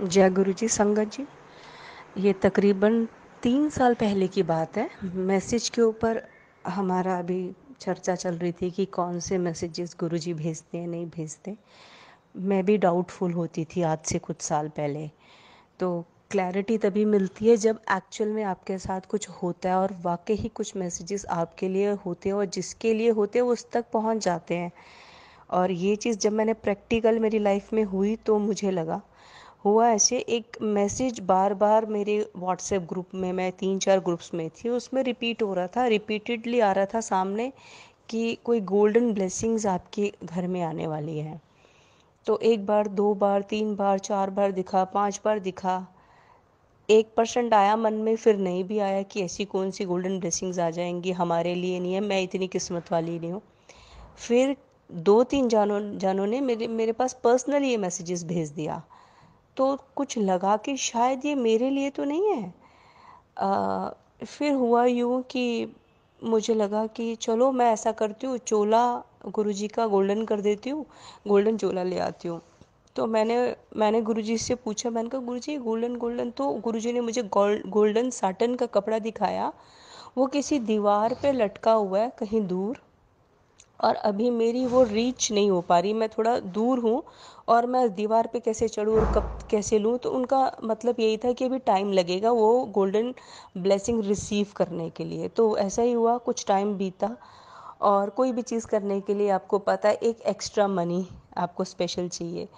जय गुरु जी संगत जी ये तकरीबन तीन साल पहले की बात है मैसेज के ऊपर हमारा अभी चर्चा चल रही थी कि कौन से मैसेजेस गुरु जी भेजते हैं नहीं भेजते मैं भी डाउटफुल होती थी आज से कुछ साल पहले तो क्लैरिटी तभी मिलती है जब एक्चुअल में आपके साथ कुछ होता है और वाकई ही कुछ मैसेजेस आपके लिए होते हैं और जिसके लिए होते हैं उस तक पहुंच जाते हैं और ये चीज़ जब मैंने प्रैक्टिकल मेरी लाइफ में हुई तो मुझे लगा हुआ ऐसे एक मैसेज बार बार मेरे व्हाट्सएप ग्रुप में मैं तीन चार ग्रुप्स में थी उसमें रिपीट हो रहा था रिपीटेडली आ रहा था सामने कि कोई गोल्डन ब्लेसिंग्स आपके घर में आने वाली है तो एक बार दो बार तीन बार चार बार दिखा पांच बार दिखा एक परसेंट आया मन में फिर नहीं भी आया कि ऐसी कौन सी गोल्डन ब्लेसिंग्स आ जाएंगी हमारे लिए नहीं है मैं इतनी किस्मत वाली नहीं हूँ फिर दो तीन जानों जानों ने मेरे मेरे पास पर्सनली ये मैसेजेस भेज दिया तो कुछ लगा कि शायद ये मेरे लिए तो नहीं है आ, फिर हुआ यूँ कि मुझे लगा कि चलो मैं ऐसा करती हूँ चोला गुरुजी का गोल्डन कर देती हूँ गोल्डन चोला ले आती हूँ तो मैंने मैंने गुरुजी से पूछा मैंने कहा गुरुजी गोल्डन गोल्डन तो गुरुजी ने मुझे गोल्डन साटन का कपड़ा दिखाया वो किसी दीवार पे लटका हुआ है कहीं दूर और अभी मेरी वो रीच नहीं हो पा रही मैं थोड़ा दूर हूँ और मैं दीवार पे कैसे चढ़ूँ और कब कैसे लूँ तो उनका मतलब यही था कि अभी टाइम लगेगा वो गोल्डन ब्लेसिंग रिसीव करने के लिए तो ऐसा ही हुआ कुछ टाइम बीता और कोई भी चीज़ करने के लिए आपको पता है एक एक्स्ट्रा मनी आपको स्पेशल चाहिए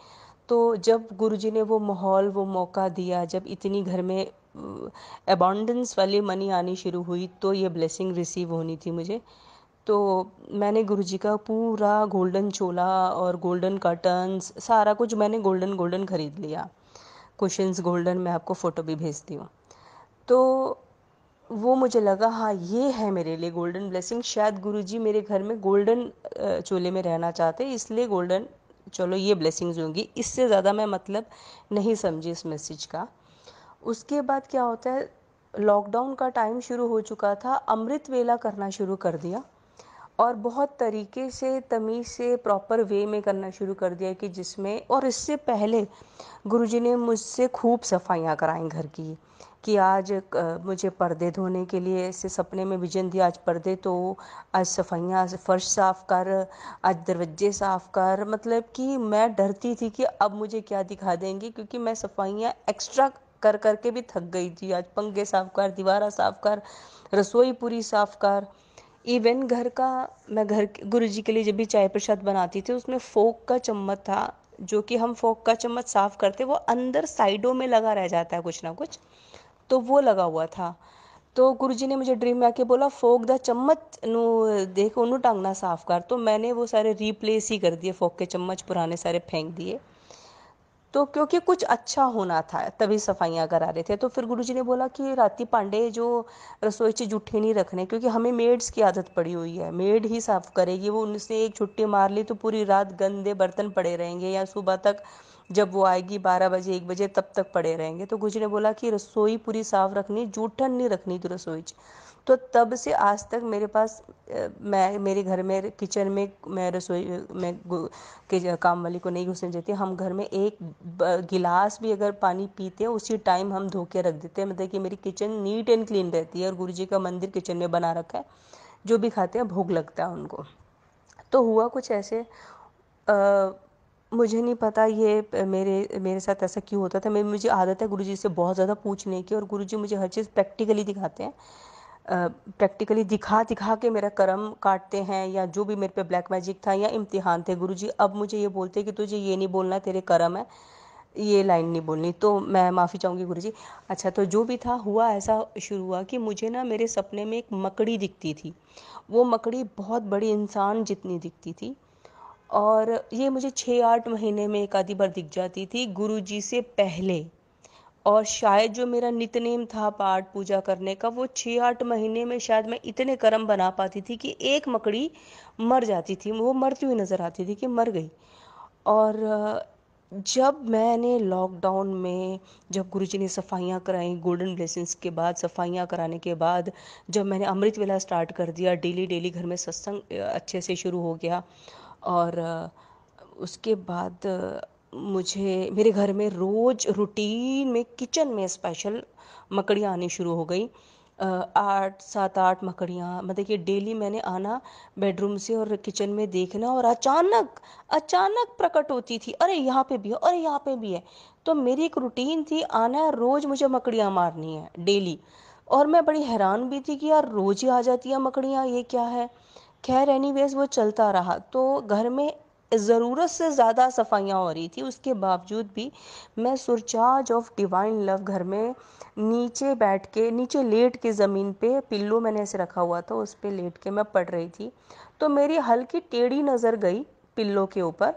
तो जब गुरुजी ने वो माहौल वो मौका दिया जब इतनी घर में अबाउंडेंस वाली मनी आनी शुरू हुई तो ये ब्लेसिंग रिसीव होनी थी मुझे तो मैंने गुरुजी का पूरा गोल्डन चोला और गोल्डन कर्टन्स सारा कुछ मैंने गोल्डन गोल्डन ख़रीद लिया कुशन्स गोल्डन मैं आपको फ़ोटो भी भेजती हूँ तो वो मुझे लगा हाँ ये है मेरे लिए गोल्डन ब्लेसिंग शायद गुरुजी मेरे घर में गोल्डन चोले में रहना चाहते इसलिए गोल्डन चलो ये ब्लेसिंग्स होंगी इससे ज़्यादा मैं मतलब नहीं समझी इस मैसेज का उसके बाद क्या होता है लॉकडाउन का टाइम शुरू हो चुका था अमृत वेला करना शुरू कर दिया और बहुत तरीके से तमीज़ से प्रॉपर वे में करना शुरू कर दिया कि जिसमें और इससे पहले गुरुजी ने मुझसे खूब सफाइयाँ कराई घर की कि आज मुझे पर्दे धोने के लिए ऐसे सपने में विजन दिया आज पर्दे तो आज सफाइयाँ फ़र्श साफ़ कर आज दरवाजे साफ़ कर मतलब कि मैं डरती थी कि अब मुझे क्या दिखा देंगे क्योंकि मैं सफाइयाँ एक्स्ट्रा कर करके भी थक गई थी आज पंखे साफ़ कर दीवारा साफ़ कर रसोई पूरी साफ़ कर इवन घर का मैं घर गुरु जी के लिए जब भी चाय प्रसाद बनाती थी उसमें फोक का चम्मच था जो कि हम फोक का चम्मच साफ करते वो अंदर साइडों में लगा रह जाता है कुछ ना कुछ तो वो लगा हुआ था तो गुरु जी ने मुझे ड्रीम में आके बोला फोक द चम्मच नु देखो उन्होंने टांगना साफ कर तो मैंने वो सारे रिप्लेस ही कर दिए फोक के चम्मच पुराने सारे फेंक दिए तो क्योंकि कुछ अच्छा होना था तभी सफाइयाँ करा रहे थे तो फिर गुरुजी ने बोला कि राति पांडे जो रसोई से जूठे नहीं रखने क्योंकि हमें मेड्स की आदत पड़ी हुई है मेड ही साफ करेगी वो उनसे एक छुट्टी मार ली तो पूरी रात गंदे बर्तन पड़े रहेंगे या सुबह तक जब वो आएगी बारह बजे एक बजे तब तक पड़े रहेंगे तो गुरुजी ने बोला कि रसोई पूरी साफ रखनी जूठन नहीं रखनी तो रसोई तो तब से आज तक मेरे पास मैं मेरे घर में किचन में मैं रसोई में के काम वाली को नहीं घुसने देती हम घर में एक गिलास भी अगर पानी पीते हैं उसी टाइम हम धो के रख देते हैं मतलब कि मेरी किचन नीट एंड क्लीन रहती है और गुरु जी का मंदिर किचन में बना रखा है जो भी खाते हैं भूख लगता है उनको तो हुआ कुछ ऐसे आ, मुझे नहीं पता ये मेरे मेरे साथ ऐसा क्यों होता था मेरी मुझे आदत है गुरुजी से बहुत ज़्यादा पूछने की और गुरुजी मुझे हर चीज़ प्रैक्टिकली दिखाते हैं प्रैक्टिकली दिखा दिखा के मेरा कर्म काटते हैं या जो भी मेरे पे ब्लैक मैजिक था या इम्तिहान थे गुरु जी अब मुझे ये बोलते कि तुझे ये नहीं बोलना तेरे कर्म है ये लाइन नहीं बोलनी तो मैं माफ़ी चाहूँगी गुरु जी अच्छा तो जो भी था हुआ ऐसा शुरू हुआ कि मुझे ना मेरे सपने में एक मकड़ी दिखती थी वो मकड़ी बहुत बड़ी इंसान जितनी दिखती थी और ये मुझे छः आठ महीने में एक आधी बार दिख जाती थी गुरु जी से पहले और शायद जो मेरा नितनेम था पाठ पूजा करने का वो छः आठ महीने में शायद मैं इतने कर्म बना पाती थी कि एक मकड़ी मर जाती थी वो मरती हुई नज़र आती थी कि मर गई और जब मैंने लॉकडाउन में जब गुरुजी ने सफाइयाँ कराई गोल्डन ब्लेसिंग्स के बाद सफाइयाँ कराने के बाद जब मैंने अमृत वेला स्टार्ट कर दिया डेली डेली घर में सत्संग अच्छे से शुरू हो गया और उसके बाद मुझे मेरे घर में रोज़ रूटीन में किचन में स्पेशल मकड़ियाँ आनी शुरू हो गई आठ सात आठ मकड़ियाँ मतलब कि डेली मैंने आना बेडरूम से और किचन में देखना और अचानक अचानक प्रकट होती थी अरे यहाँ पे भी है अरे यहाँ पे भी है तो मेरी एक रूटीन थी आना है रोज़ मुझे मकड़ियाँ मारनी है डेली और मैं बड़ी हैरान भी थी कि यार रोज़ ही आ जाती है मकड़ियाँ ये क्या है खैर एनी वो चलता रहा तो घर में ज़रूरत से ज़्यादा सफाइयाँ हो रही थी उसके बावजूद भी मैं सुरचार्ज ऑफ डिवाइन लव घर में नीचे बैठ के नीचे लेट के ज़मीन पे पिल्लो मैंने ऐसे रखा हुआ था उस पर लेट के मैं पढ़ रही थी तो मेरी हल्की टेढ़ी नज़र गई पिल्लो के ऊपर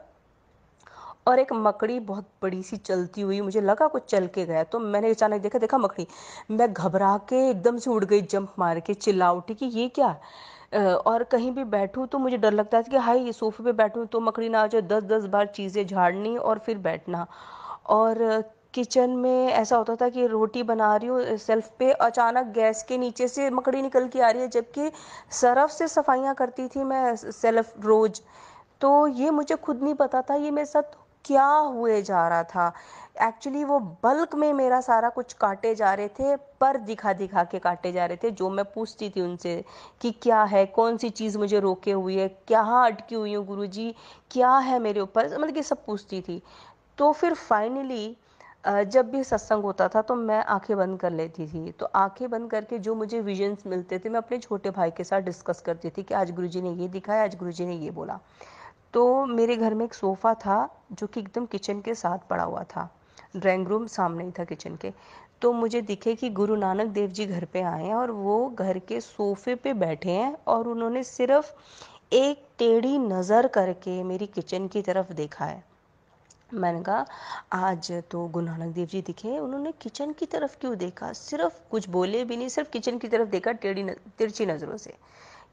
और एक मकड़ी बहुत बड़ी सी चलती हुई मुझे लगा कुछ चल के गया तो मैंने अचानक देखा देखा मकड़ी मैं घबरा के एकदम से उड़ गई जंप मार के चिल्ला उठी कि ये क्या है और कहीं भी बैठूँ तो मुझे डर लगता था कि हाई ये सोफे पे बैठूँ तो मकड़ी ना आ जाए दस दस बार चीज़ें झाड़नी और फिर बैठना और किचन में ऐसा होता था कि रोटी बना रही हूँ सेल्फ पे अचानक गैस के नीचे से मकड़ी निकल के आ रही है जबकि सरफ से सफाइयाँ करती थी मैं सेल्फ रोज़ तो ये मुझे खुद नहीं पता था ये मेरे साथ क्या हुए जा रहा था एक्चुअली वो बल्क में मेरा सारा कुछ काटे जा रहे थे पर दिखा दिखा के काटे जा रहे थे जो मैं पूछती थी उनसे कि क्या है कौन सी चीज़ मुझे रोके हुई है क्या अटकी हुई हूँ गुरु जी क्या है मेरे ऊपर मतलब ये सब पूछती थी तो फिर फाइनली जब भी सत्संग होता था तो मैं आंखें बंद कर लेती थी तो आंखें बंद करके जो मुझे विजन्स मिलते थे मैं अपने छोटे भाई के साथ डिस्कस करती थी कि आज गुरुजी ने ये दिखाया आज गुरुजी ने ये बोला तो मेरे घर में एक सोफ़ा था जो कि एकदम किचन के साथ पड़ा हुआ था ड्राइंग रूम सामने ही था किचन के तो मुझे दिखे कि गुरु नानक देव जी घर पे आए हैं और वो घर के सोफे पे बैठे हैं और उन्होंने सिर्फ एक टेढ़ी नज़र करके मेरी किचन की तरफ देखा है मैंने कहा आज तो गुरु नानक देव जी दिखे उन्होंने किचन की तरफ क्यों देखा सिर्फ कुछ बोले भी नहीं सिर्फ किचन की तरफ देखा टेढ़ी तिरछी नज़रों से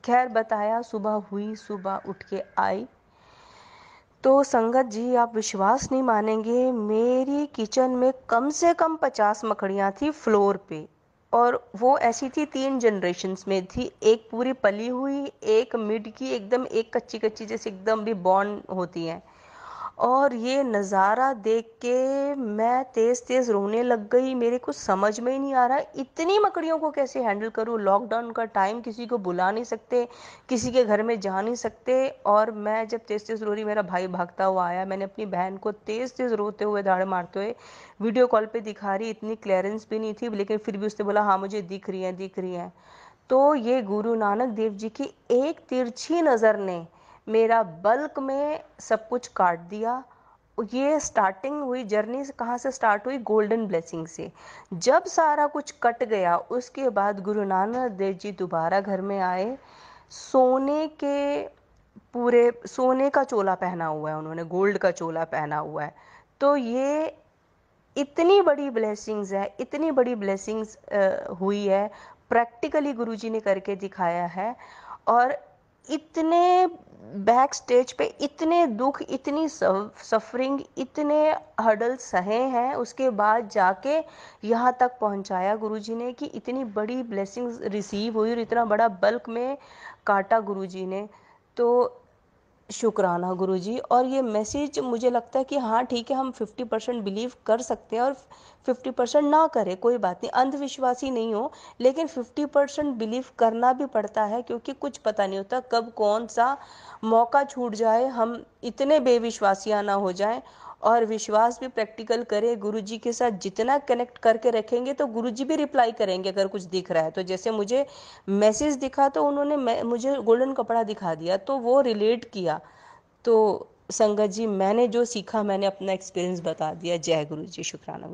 खैर बताया सुबह हुई सुबह उठ के आई तो संगत जी आप विश्वास नहीं मानेंगे मेरी किचन में कम से कम पचास मकड़ियाँ थी फ्लोर पे और वो ऐसी थी तीन जनरेशन्स में थी एक पूरी पली हुई एक मिड की एकदम एक कच्ची कच्ची जैसे एकदम भी बॉर्न होती हैं और ये नज़ारा देख के मैं तेज़ तेज़ रोने लग गई मेरे को समझ में ही नहीं आ रहा इतनी मकड़ियों को कैसे हैंडल करूँ लॉकडाउन का टाइम किसी को बुला नहीं सकते किसी के घर में जा नहीं सकते और मैं जब तेज़ तेज़ रो रही मेरा भाई भागता हुआ आया मैंने अपनी बहन को तेज़ तेज़ रोते हुए दाड़े मारते हुए वीडियो कॉल पर दिखा रही इतनी क्लियरेंस भी नहीं थी लेकिन फिर भी उसने बोला हाँ मुझे दिख रही हैं दिख रही हैं तो ये गुरु नानक देव जी की एक तिरछी नज़र ने मेरा बल्क में सब कुछ काट दिया ये स्टार्टिंग हुई जर्नी से कहाँ से स्टार्ट हुई गोल्डन ब्लेसिंग से जब सारा कुछ कट गया उसके बाद गुरु नानक देव जी दोबारा घर में आए सोने के पूरे सोने का चोला पहना हुआ है उन्होंने गोल्ड का चोला पहना हुआ है तो ये इतनी बड़ी ब्लेसिंग्स है इतनी बड़ी ब्लेसिंग्स हुई है प्रैक्टिकली गुरुजी ने करके दिखाया है और इतने बैक स्टेज पे इतने दुख इतनी सफरिंग इतने हडल सहे हैं उसके बाद जाके यहाँ तक पहुँचाया गुरु जी ने कि इतनी बड़ी ब्लेसिंग्स रिसीव हुई और इतना बड़ा बल्क में काटा गुरु जी ने तो शुक्राना गुरु जी और ये मैसेज मुझे लगता है कि हाँ ठीक है हम फिफ्टी परसेंट बिलीव कर सकते हैं और फिफ्टी परसेंट ना करें कोई बात नहीं अंधविश्वासी नहीं हो लेकिन फिफ्टी परसेंट बिलीव करना भी पड़ता है क्योंकि कुछ पता नहीं होता कब कौन सा मौका छूट जाए हम इतने बेविश्वासियाँ ना हो जाएं और विश्वास भी प्रैक्टिकल करें गुरुजी के साथ जितना कनेक्ट करके रखेंगे तो गुरुजी भी रिप्लाई करेंगे अगर कुछ दिख रहा है तो जैसे मुझे मैसेज दिखा तो उन्होंने मुझे गोल्डन कपड़ा दिखा दिया तो वो रिलेट किया तो संगत जी मैंने जो सीखा मैंने अपना एक्सपीरियंस बता दिया जय गुरु जी शुक्राना गुरु